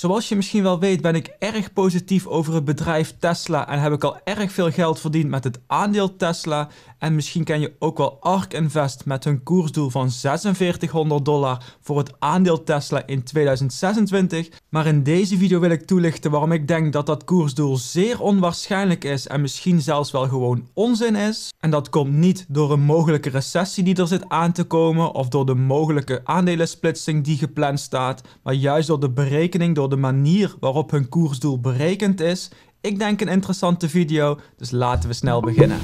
Zoals je misschien wel weet ben ik erg positief over het bedrijf Tesla en heb ik al erg veel geld verdiend met het aandeel Tesla en misschien ken je ook wel ARK Invest met hun koersdoel van 4600 dollar voor het aandeel Tesla in 2026. Maar in deze video wil ik toelichten waarom ik denk dat dat koersdoel zeer onwaarschijnlijk is en misschien zelfs wel gewoon onzin is. En dat komt niet door een mogelijke recessie die er zit aan te komen of door de mogelijke aandelensplitsing die gepland staat, maar juist door de berekening, door de manier waarop hun koersdoel berekend is. Ik denk een interessante video, dus laten we snel beginnen.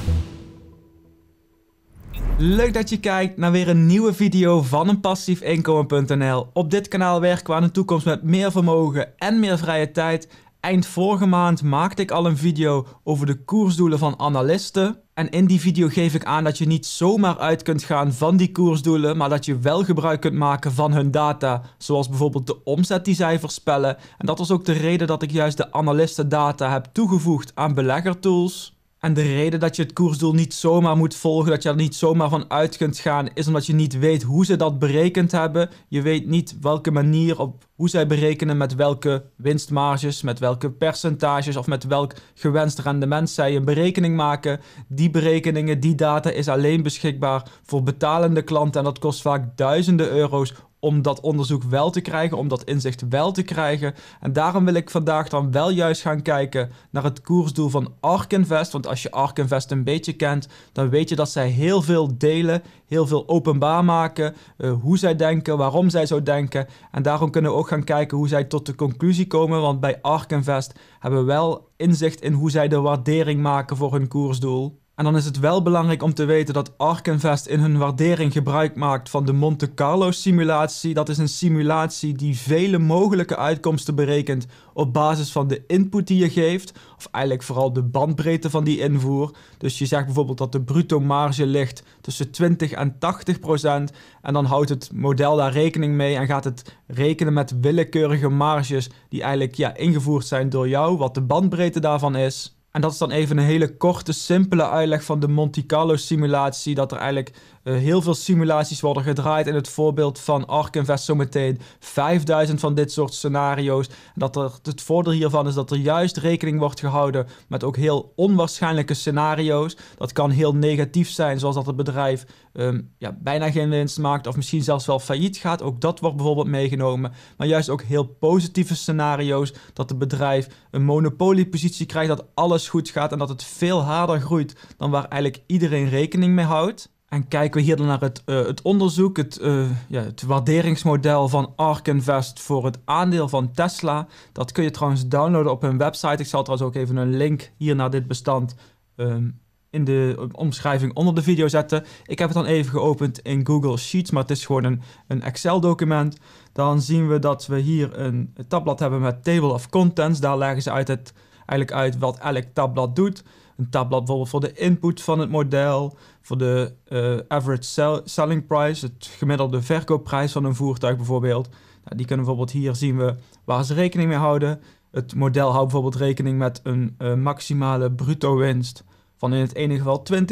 Leuk dat je kijkt naar weer een nieuwe video van een passiefinkomen.nl. Op dit kanaal werken we aan een toekomst met meer vermogen en meer vrije tijd. Eind vorige maand maakte ik al een video over de koersdoelen van analisten. En in die video geef ik aan dat je niet zomaar uit kunt gaan van die koersdoelen, maar dat je wel gebruik kunt maken van hun data, zoals bijvoorbeeld de omzet die zij voorspellen. En dat was ook de reden dat ik juist de analistendata heb toegevoegd aan beleggertools. En de reden dat je het koersdoel niet zomaar moet volgen, dat je er niet zomaar van uit kunt gaan, is omdat je niet weet hoe ze dat berekend hebben. Je weet niet welke manier op hoe zij berekenen met welke winstmarges, met welke percentages of met welk gewenst rendement zij een berekening maken. Die berekeningen, die data is alleen beschikbaar voor betalende klanten en dat kost vaak duizenden euro's om dat onderzoek wel te krijgen, om dat inzicht wel te krijgen. En daarom wil ik vandaag dan wel juist gaan kijken naar het koersdoel van ARK Invest. Want als je ARK Invest een beetje kent, dan weet je dat zij heel veel delen, heel veel openbaar maken. Eh, hoe zij denken, waarom zij zo denken. En daarom kunnen we ook gaan kijken hoe zij tot de conclusie komen. Want bij ARK Invest hebben we wel inzicht in hoe zij de waardering maken voor hun koersdoel. En dan is het wel belangrijk om te weten dat Arkenvest in hun waardering gebruik maakt van de Monte Carlo simulatie. Dat is een simulatie die vele mogelijke uitkomsten berekent op basis van de input die je geeft. Of eigenlijk vooral de bandbreedte van die invoer. Dus je zegt bijvoorbeeld dat de bruto marge ligt tussen 20 en 80 procent. En dan houdt het model daar rekening mee en gaat het rekenen met willekeurige marges die eigenlijk ja, ingevoerd zijn door jou, wat de bandbreedte daarvan is. En dat is dan even een hele korte, simpele uitleg van de Monte Carlo simulatie. Dat er eigenlijk eh, heel veel simulaties worden gedraaid. In het voorbeeld van Ark invest zometeen 5000 van dit soort scenario's. Dat er, het voordeel hiervan is dat er juist rekening wordt gehouden met ook heel onwaarschijnlijke scenario's. Dat kan heel negatief zijn, zoals dat het bedrijf ehm, ja, bijna geen winst maakt of misschien zelfs wel failliet gaat. Ook dat wordt bijvoorbeeld meegenomen. Maar juist ook heel positieve scenario's. Dat het bedrijf een monopoliepositie krijgt, dat alles goed gaat en dat het veel harder groeit dan waar eigenlijk iedereen rekening mee houdt. En kijken we hier dan naar het, eh, het onderzoek, het, eh, ja, het waarderingsmodel van ARK Invest voor het aandeel van Tesla. Dat kun je trouwens downloaden op hun website. Ik zal trouwens ook even een link hier naar dit bestand ehm, in de eh, omschrijving onder de video zetten. Ik heb het dan even geopend in Google Sheets, maar het is gewoon een, een Excel-document. Dan zien we dat we hier een tabblad hebben met Table of Contents. Daar leggen ze uit het, eigenlijk uit wat elk tabblad doet een tabblad bijvoorbeeld voor de input van het model, voor de eh, average selling price, het gemiddelde verkoopprijs van een voertuig bijvoorbeeld. Nou, die kunnen bijvoorbeeld hier zien we waar ze rekening mee houden. Het model houdt bijvoorbeeld rekening met een eh, maximale bruto winst van in het ene geval 20%,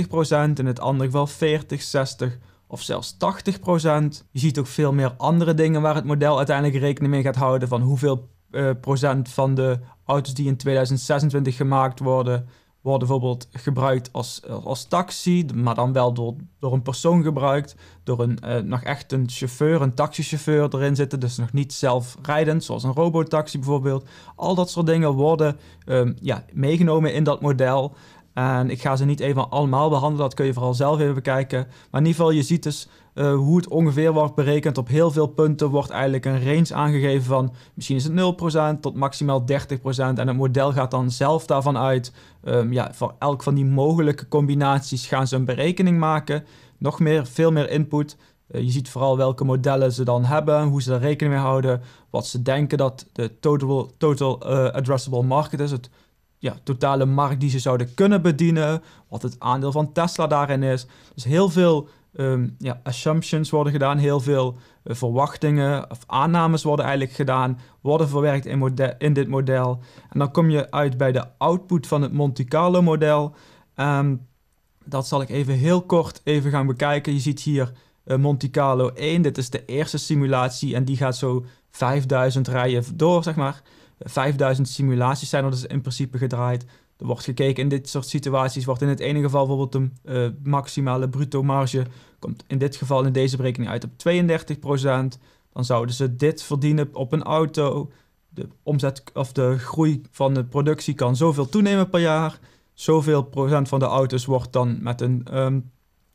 in het andere geval 40, 60 of zelfs 80%. Je ziet ook veel meer andere dingen waar het model uiteindelijk rekening mee gaat houden van hoeveel eh, procent van de auto's die in 2026 gemaakt worden worden bijvoorbeeld gebruikt als, als taxi, maar dan wel door, door een persoon gebruikt, door een, eh, nog echt een chauffeur, een taxichauffeur erin zitten, dus nog niet zelfrijdend, zoals een robotaxi bijvoorbeeld. Al dat soort dingen worden ehm, ja, meegenomen in dat model en ik ga ze niet even allemaal behandelen, dat kun je vooral zelf even bekijken. Maar in ieder geval, je ziet dus eh, hoe het ongeveer wordt berekend. Op heel veel punten wordt eigenlijk een range aangegeven van misschien is het 0% tot maximaal 30%. En het model gaat dan zelf daarvan uit. Um, ja, voor elk van die mogelijke combinaties gaan ze een berekening maken. Nog meer, veel meer input. Eh, je ziet vooral welke modellen ze dan hebben, hoe ze daar rekening mee houden, wat ze denken dat de total, total eh, addressable market is, het ja, totale markt die ze zouden kunnen bedienen, wat het aandeel van Tesla daarin is. Dus heel veel ehm, ja, assumptions worden gedaan, heel veel eh, verwachtingen of aannames worden eigenlijk gedaan, worden verwerkt in, in dit model. En dan kom je uit bij de output van het Monte Carlo model. Ehm, dat zal ik even heel kort even gaan bekijken. Je ziet hier eh, Monte Carlo 1, dit is de eerste simulatie en die gaat zo 5000 rijen door, zeg maar. 5000 simulaties zijn er dus in principe gedraaid. Er wordt gekeken in dit soort situaties, wordt in het ene geval bijvoorbeeld de eh, maximale bruto marge, komt in dit geval in deze berekening uit op 32%. Dan zouden ze dit verdienen op een auto. De omzet of de groei van de productie kan zoveel toenemen per jaar. Zoveel procent van de auto's wordt dan met een ehm,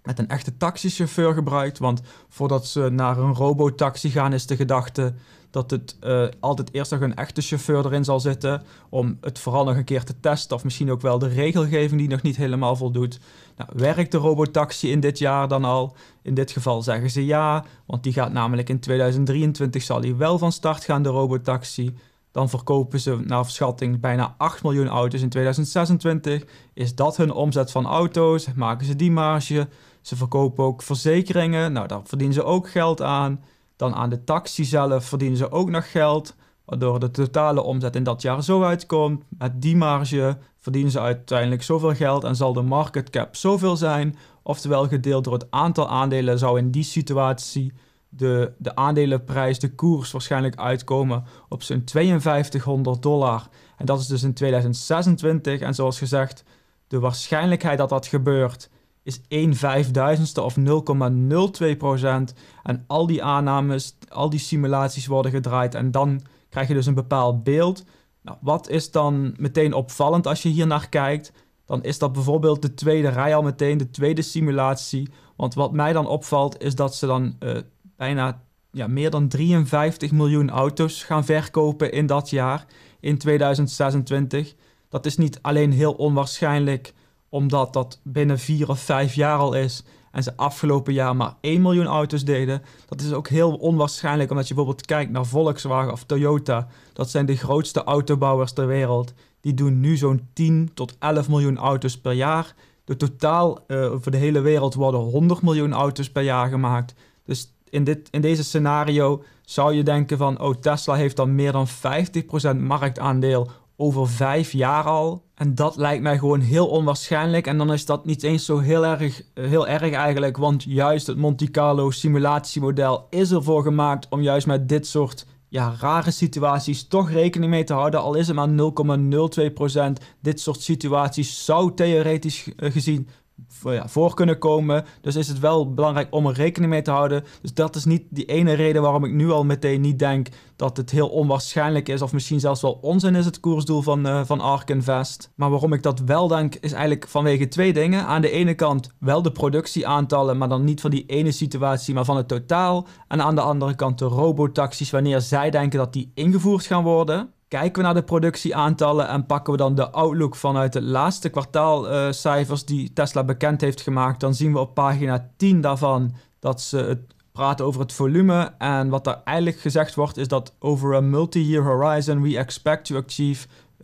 met een echte taxichauffeur gebruikt. Want voordat ze naar een robotaxi gaan, is de gedachte dat het eh, altijd eerst nog een echte chauffeur erin zal zitten. Om het vooral nog een keer te testen. Of misschien ook wel de regelgeving die nog niet helemaal voldoet. Nou, werkt de robotaxi in dit jaar dan al? In dit geval zeggen ze ja. Want die gaat namelijk in 2023 zal die wel van start gaan, de robotaxi. Dan verkopen ze naar schatting bijna 8 miljoen auto's in 2026. Is dat hun omzet van auto's? Maken ze die marge? Ze verkopen ook verzekeringen. Nou, daar verdienen ze ook geld aan. Dan aan de taxi zelf verdienen ze ook nog geld. Waardoor de totale omzet in dat jaar zo uitkomt. Met die marge verdienen ze uiteindelijk zoveel geld en zal de market cap zoveel zijn. Oftewel gedeeld door het aantal aandelen zou in die situatie de, de aandelenprijs, de koers waarschijnlijk uitkomen op zo'n 5200 dollar. En dat is dus in 2026. En zoals gezegd, de waarschijnlijkheid dat dat gebeurt is 1 vijfduizendste of 0,02% en al die aannames, al die simulaties worden gedraaid en dan krijg je dus een bepaald beeld. Nou, wat is dan meteen opvallend als je hier naar kijkt? Dan is dat bijvoorbeeld de tweede rij al meteen, de tweede simulatie. Want wat mij dan opvalt is dat ze dan eh, bijna ja, meer dan 53 miljoen auto's gaan verkopen in dat jaar, in 2026. Dat is niet alleen heel onwaarschijnlijk omdat dat binnen vier of vijf jaar al is. En ze afgelopen jaar maar 1 miljoen auto's deden. Dat is ook heel onwaarschijnlijk. Omdat je bijvoorbeeld kijkt naar Volkswagen of Toyota. Dat zijn de grootste autobouwers ter wereld. Die doen nu zo'n 10 tot 11 miljoen auto's per jaar. De totaal uh, de hele wereld worden 100 miljoen auto's per jaar gemaakt. Dus in, dit, in deze scenario zou je denken van... oh, Tesla heeft dan meer dan 50% marktaandeel over vijf jaar al. En dat lijkt mij gewoon heel onwaarschijnlijk. En dan is dat niet eens zo heel erg, eh, heel erg eigenlijk. Want juist het Monte Carlo simulatiemodel is ervoor gemaakt om juist met dit soort ja, rare situaties toch rekening mee te houden. Al is het maar 0,02%. Dit soort situaties zou theoretisch eh, gezien ja, voor kunnen komen. Dus is het wel belangrijk om er rekening mee te houden. Dus dat is niet die ene reden waarom ik nu al meteen niet denk dat het heel onwaarschijnlijk is. Of misschien zelfs wel onzin is het koersdoel van, uh, van ARK Invest. Maar waarom ik dat wel denk is eigenlijk vanwege twee dingen. Aan de ene kant wel de productieaantallen, maar dan niet van die ene situatie, maar van het totaal. En aan de andere kant de robotaxis, wanneer zij denken dat die ingevoerd gaan worden kijken we naar de productieaantallen en pakken we dan de outlook vanuit de laatste kwartaalcijfers eh, die Tesla bekend heeft gemaakt, dan zien we op pagina 10 daarvan dat ze het praten over het volume. En wat daar eigenlijk gezegd wordt is dat over een multi-year horizon we expect to achieve 50%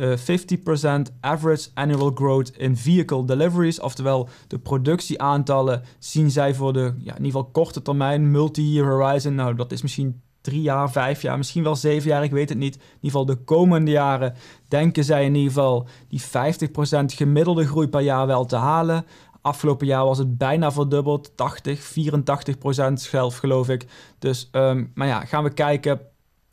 eh, average annual growth in vehicle deliveries. Oftewel, de productieaantallen zien zij voor de ja, in ieder geval korte termijn, multi-year horizon. Nou, dat is misschien drie jaar, vijf jaar, misschien wel zeven jaar, ik weet het niet. In ieder geval de komende jaren denken zij in ieder geval die 50% gemiddelde groei per jaar wel te halen. Afgelopen jaar was het bijna verdubbeld, 80, 84 procent zelf geloof ik. Dus, ehm, maar ja, gaan we kijken,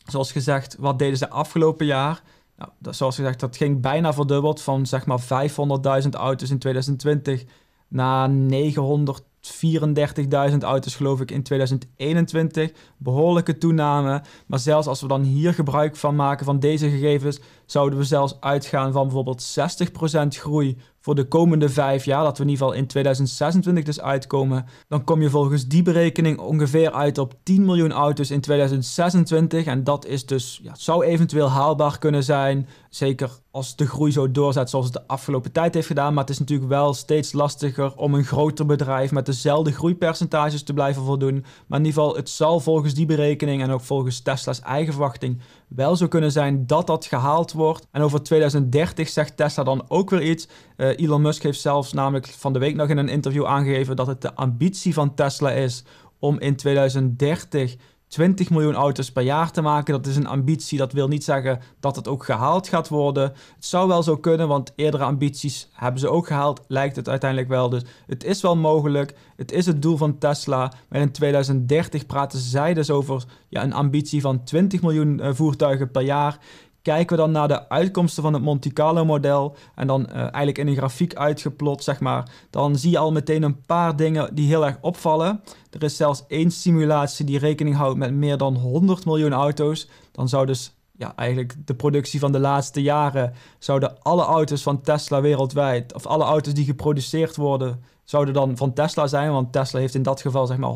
zoals gezegd, wat deden ze afgelopen jaar? Nou, dat, zoals gezegd, dat ging bijna verdubbeld van zeg maar 500.000 auto's in 2020 naar 900 34.000 auto's geloof ik in 2021. Behoorlijke toename. Maar zelfs als we dan hier gebruik van maken van deze gegevens, zouden we zelfs uitgaan van bijvoorbeeld 60% groei voor de komende vijf jaar, dat we in ieder geval in 2026 dus uitkomen, dan kom je volgens die berekening ongeveer uit op 10 miljoen auto's in 2026. En dat is dus, ja, zou eventueel haalbaar kunnen zijn, zeker als de groei zo doorzet zoals het de afgelopen tijd heeft gedaan. Maar het is natuurlijk wel steeds lastiger om een groter bedrijf met dezelfde groeipercentages te blijven voldoen. Maar in ieder geval, het zal volgens die berekening en ook volgens Tesla's eigen verwachting wel zo kunnen zijn dat dat gehaald wordt wordt. En over 2030 zegt Tesla dan ook weer iets. Eh, Elon Musk heeft zelfs namelijk van de week nog in een interview aangegeven dat het de ambitie van Tesla is om in 2030 20 miljoen auto's per jaar te maken. Dat is een ambitie. Dat wil niet zeggen dat het ook gehaald gaat worden. Het zou wel zo kunnen, want eerdere ambities hebben ze ook gehaald, lijkt het uiteindelijk wel. Dus het is wel mogelijk. Het is het doel van Tesla. Maar in 2030 praten zij dus over ja, een ambitie van 20 miljoen eh, voertuigen per jaar kijken we dan naar de uitkomsten van het Monte Carlo model en dan eh, eigenlijk in een grafiek uitgeplot, zeg maar, dan zie je al meteen een paar dingen die heel erg opvallen. Er is zelfs één simulatie die rekening houdt met meer dan 100 miljoen auto's. Dan zou dus ja, eigenlijk de productie van de laatste jaren, zouden alle auto's van Tesla wereldwijd, of alle auto's die geproduceerd worden, zouden dan van Tesla zijn, want Tesla heeft in dat geval zeg maar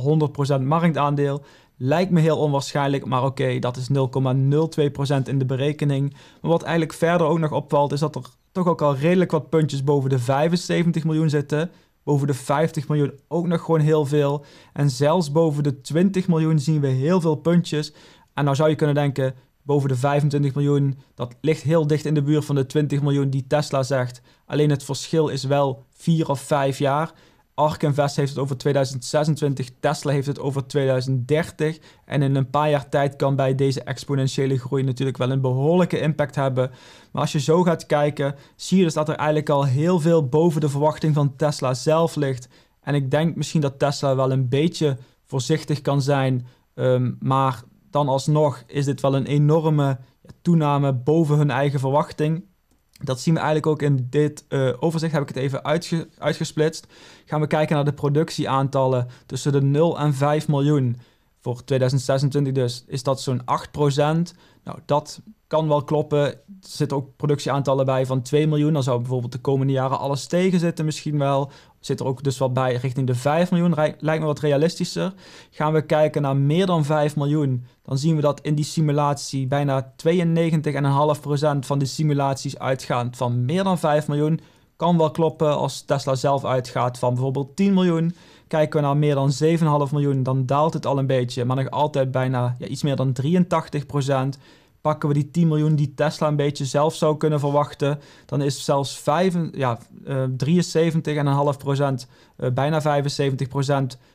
100% marktaandeel. Lijkt me heel onwaarschijnlijk, maar oké, dat is 0,02% in de berekening. Maar wat eigenlijk verder ook nog opvalt, is dat er toch ook al redelijk wat puntjes boven de 75 miljoen zitten. Boven de 50 miljoen ook nog gewoon heel veel. En zelfs boven de 20 miljoen zien we heel veel puntjes. En nou zou je kunnen denken, boven de 25 miljoen, dat ligt heel dicht in de buurt van de 20 miljoen die Tesla zegt. Alleen het verschil is wel 4 of 5 jaar. Ark heeft het over 2026, Tesla heeft het over 2030. En in een paar jaar tijd kan bij deze exponentiële groei natuurlijk wel een behoorlijke impact hebben. Maar als je zo gaat kijken, zie je dus dat er eigenlijk al heel veel boven de verwachting van Tesla zelf ligt. En ik denk misschien dat Tesla wel een beetje voorzichtig kan zijn. Ehm, maar dan alsnog is dit wel een enorme toename boven hun eigen verwachting. Dat zien we eigenlijk ook in dit eh, overzicht, heb ik het even uitgesplitst. Gaan we kijken naar de productieaantallen tussen de 0 en 5 miljoen. Voor 2026 dus is dat zo'n 8%. Nou, dat kan wel kloppen. Er zitten ook productieaantallen bij van 2 miljoen. Dan zou bijvoorbeeld de komende jaren alles tegen zitten misschien wel zit er ook dus wat bij richting de 5 miljoen. Lijkt me wat realistischer. Gaan we kijken naar meer dan 5 miljoen, dan zien we dat in die simulatie bijna 92,5% van de simulaties uitgaan van meer dan 5 miljoen. Kan wel kloppen als Tesla zelf uitgaat van bijvoorbeeld 10 miljoen. Kijken we naar meer dan 7,5 miljoen, dan daalt het al een beetje, maar nog altijd bijna ja, iets meer dan 83% pakken we die 10 miljoen die Tesla een beetje zelf zou kunnen verwachten, dan is zelfs ja, uh, eh, 73,5 eh, bijna 75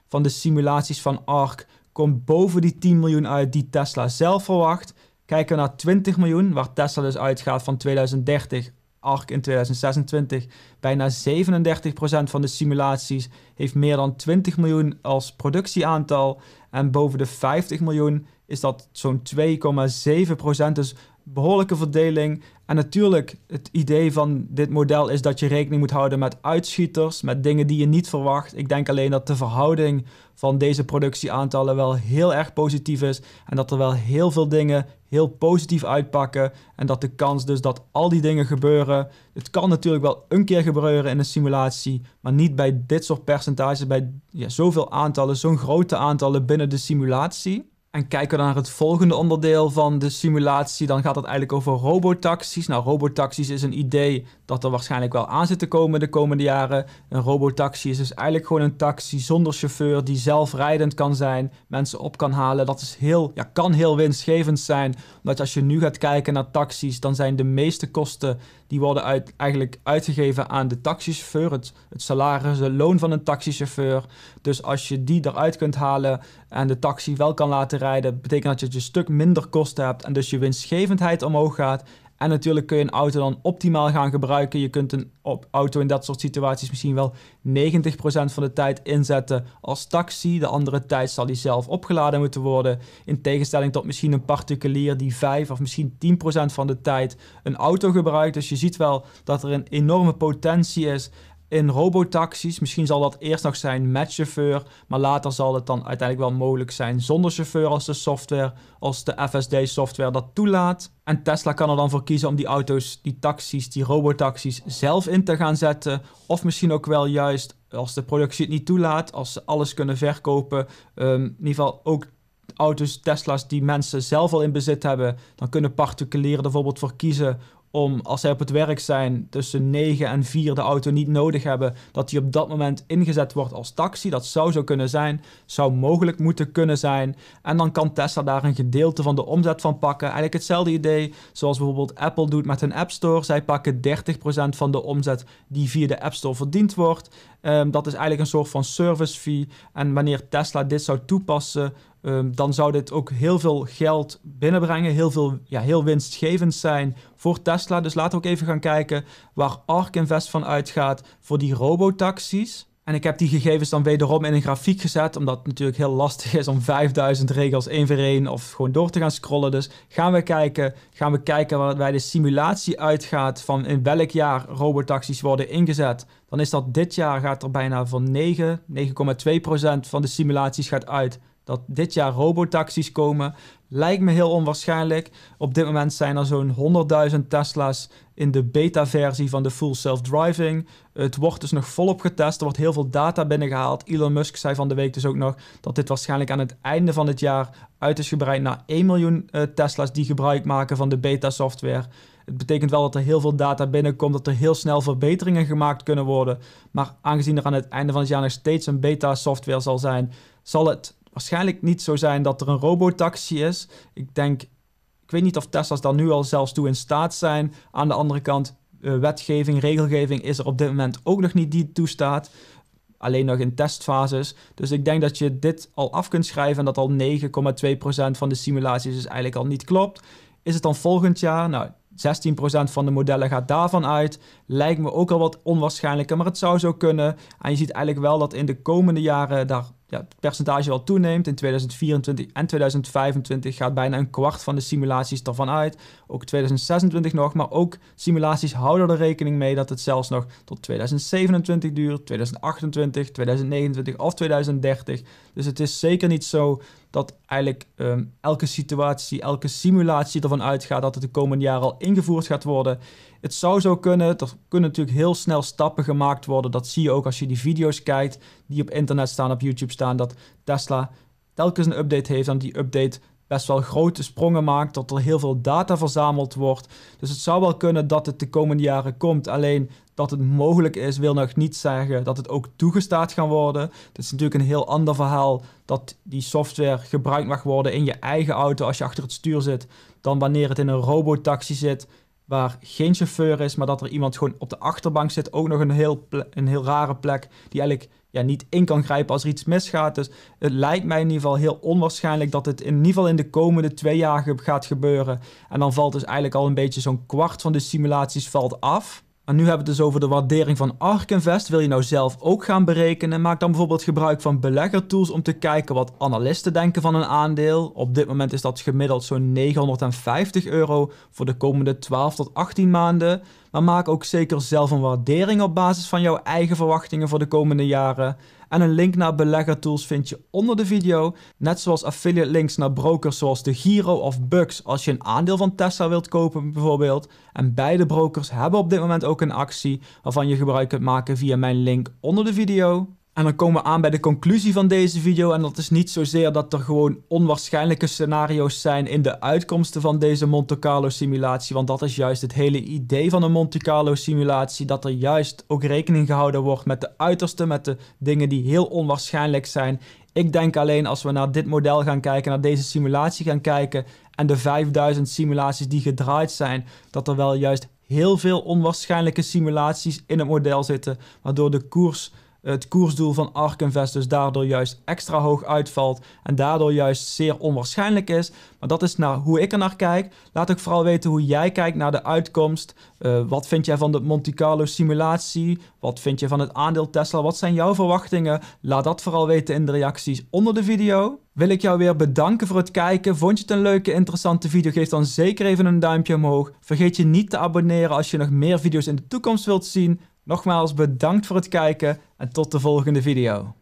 van de simulaties van ARC komt boven die 10 miljoen uit die Tesla zelf verwacht. Kijken we naar 20 miljoen, waar Tesla dus uitgaat van 2030, ARC in 2026. Bijna 37% van de simulaties heeft meer dan 20 miljoen als productieaantal. En boven de 50 miljoen is dat zo'n 2,7 procent. Dus behoorlijke verdeling. En natuurlijk, het idee van dit model is dat je rekening moet houden met uitschieters, met dingen die je niet verwacht. Ik denk alleen dat de verhouding van deze productieaantallen wel heel erg positief is. En dat er wel heel veel dingen heel positief uitpakken. En dat de kans dus dat al die dingen gebeuren. Het kan natuurlijk wel een keer gebeuren in een simulatie, maar niet bij dit soort percentages, bij ja, zoveel aantallen, zo'n grote aantallen binnen de simulatie. En kijken we naar het volgende onderdeel van de simulatie, dan gaat het eigenlijk over robotaxis. Nou, robotaxis is een idee dat er waarschijnlijk wel aan zit te komen de komende jaren. Een robotaxi is dus eigenlijk gewoon een taxi zonder chauffeur die zelfrijdend kan zijn, mensen op kan halen. Dat is heel, ja, kan heel winstgevend zijn, omdat als je nu gaat kijken naar taxis, dan zijn de meeste kosten die worden uit, eigenlijk uitgegeven aan de taxichauffeur. Het, salaris, de loon van een taxichauffeur. Dus als je die eruit kunt halen en de taxi wel kan laten rijden, betekent dat je een stuk minder kosten hebt en dus je winstgevendheid omhoog gaat en natuurlijk kun je een auto dan optimaal gaan gebruiken. Je kunt een auto in dat soort situaties misschien wel 90% van de tijd inzetten als taxi. De andere tijd zal die zelf opgeladen moeten worden. In tegenstelling tot misschien een particulier die 5 of misschien 10% van de tijd een auto gebruikt. Dus je ziet wel dat er een enorme potentie is in robotaxis. Misschien zal dat eerst nog zijn met chauffeur, maar later zal het dan uiteindelijk wel mogelijk zijn zonder chauffeur als de software, als de FSD-software dat toelaat. En Tesla kan er dan voor kiezen om die auto's, die taxis, die robotaxis zelf in te gaan zetten. Of misschien ook wel juist als de productie het niet toelaat, als ze alles kunnen verkopen, ehm, in ieder geval ook auto's, Tesla's die mensen zelf al in bezit hebben, dan kunnen particulieren bijvoorbeeld voor kiezen om als zij op het werk zijn tussen 9 en 4 de auto niet nodig hebben, dat die op dat moment ingezet wordt als taxi. Dat zou zo kunnen zijn, zou mogelijk moeten kunnen zijn. En dan kan Tesla daar een gedeelte van de omzet van pakken. Eigenlijk hetzelfde idee zoals bijvoorbeeld Apple doet met hun App Store. Zij pakken 30% van de omzet die via de App Store verdiend wordt. Ehm, dat is eigenlijk een soort van service fee. En wanneer Tesla dit zou toepassen, Ehm, dan zou dit ook heel veel geld binnenbrengen, heel, veel, ja, heel winstgevend zijn voor Tesla. Dus laten we ook even gaan kijken waar ARK Invest van uitgaat voor die robotaxis. En ik heb die gegevens dan wederom in een grafiek gezet, omdat het natuurlijk heel lastig is om 5000 regels één voor één of gewoon door te gaan scrollen. Dus gaan we kijken, gaan we kijken waar bij de simulatie uitgaat van in welk jaar robotaxis worden ingezet. Dan is dat dit jaar gaat er bijna van 9, 9,2% van de simulaties gaat uit dat dit jaar robotaxis komen, lijkt me heel onwaarschijnlijk. Op dit moment zijn er zo'n 100.000 Tesla's in de beta-versie van de full self-driving. Het wordt dus nog volop getest. Er wordt heel veel data binnengehaald. Elon Musk zei van de week dus ook nog dat dit waarschijnlijk aan het einde van het jaar uit is gebreid naar 1 miljoen eh, Tesla's die gebruik maken van de beta-software. Het betekent wel dat er heel veel data binnenkomt, dat er heel snel verbeteringen gemaakt kunnen worden. Maar aangezien er aan het einde van het jaar nog steeds een beta-software zal zijn, zal het waarschijnlijk niet zo zijn dat er een robotaxi is. Ik denk, ik weet niet of Tesla's daar nu al zelfs toe in staat zijn. Aan de andere kant, eh, wetgeving, regelgeving is er op dit moment ook nog niet die toestaat. Alleen nog in testfases. Dus ik denk dat je dit al af kunt schrijven en dat al 9,2% van de simulaties dus eigenlijk al niet klopt. Is het dan volgend jaar? Nou, 16% van de modellen gaat daarvan uit. Lijkt me ook al wat onwaarschijnlijker, maar het zou zo kunnen. En je ziet eigenlijk wel dat in de komende jaren daar ja, het percentage wel toeneemt. In 2024 en 2025 gaat bijna een kwart van de simulaties ervan uit. Ook 2026 nog, maar ook simulaties houden er rekening mee dat het zelfs nog tot 2027 duurt, 2028, 2029 of 2030. Dus het is zeker niet zo dat eigenlijk ehm, elke situatie, elke simulatie ervan uitgaat dat het de komende jaren al ingevoerd gaat worden. Het zou zo kunnen, er kunnen natuurlijk heel snel stappen gemaakt worden. Dat zie je ook als je die video's kijkt die op internet staan, op YouTube staan, dat Tesla telkens een update heeft en die update best wel grote sprongen maakt, dat er heel veel data verzameld wordt. Dus het zou wel kunnen dat het de komende jaren komt. Alleen dat het mogelijk is, wil nog niet zeggen dat het ook toegestaan kan worden. Het is natuurlijk een heel ander verhaal dat die software gebruikt mag worden in je eigen auto als je achter het stuur zit, dan wanneer het in een robotaxi zit waar geen chauffeur is, maar dat er iemand gewoon op de achterbank zit. Ook nog een heel, een heel rare plek die eigenlijk ja, niet in kan grijpen als er iets misgaat. Dus het lijkt mij in ieder geval heel onwaarschijnlijk dat het in ieder geval in de komende twee jaar gaat gebeuren. En dan valt dus eigenlijk al een beetje zo'n kwart van de simulaties valt af. En nu hebben we het dus over de waardering van ARK Invest. Wil je nou zelf ook gaan berekenen? Maak dan bijvoorbeeld gebruik van beleggertools om te kijken wat analisten denken van een aandeel. Op dit moment is dat gemiddeld zo'n 950 euro voor de komende 12 tot 18 maanden. Maar maak ook zeker zelf een waardering op basis van jouw eigen verwachtingen voor de komende jaren. En een link naar tools vind je onder de video. Net zoals affiliate links naar brokers zoals de Giro of Bucks als je een aandeel van Tesla wilt kopen bijvoorbeeld. En beide brokers hebben op dit moment ook een actie waarvan je gebruik kunt maken via mijn link onder de video. En dan komen we aan bij de conclusie van deze video. En dat is niet zozeer dat er gewoon onwaarschijnlijke scenario's zijn in de uitkomsten van deze Monte Carlo simulatie. Want dat is juist het hele idee van een Monte Carlo simulatie. Dat er juist ook rekening gehouden wordt met de uiterste, met de dingen die heel onwaarschijnlijk zijn. Ik denk alleen als we naar dit model gaan kijken, naar deze simulatie gaan kijken en de 5000 simulaties die gedraaid zijn, dat er wel juist heel veel onwaarschijnlijke simulaties in het model zitten, waardoor de koers het koersdoel van ARK Invest dus daardoor juist extra hoog uitvalt en daardoor juist zeer onwaarschijnlijk is. Maar dat is naar hoe ik er naar kijk. Laat ook vooral weten hoe jij kijkt naar de uitkomst. Eh, wat vind jij van de Monte Carlo simulatie? Wat vind je van het aandeel Tesla? Wat zijn jouw verwachtingen? Laat dat vooral weten in de reacties onder de video. Wil ik jou weer bedanken voor het kijken. Vond je het een leuke, interessante video? Geef dan zeker even een duimpje omhoog. Vergeet je niet te abonneren als je nog meer video's in de toekomst wilt zien. Nogmaals bedankt voor het kijken en tot de volgende video.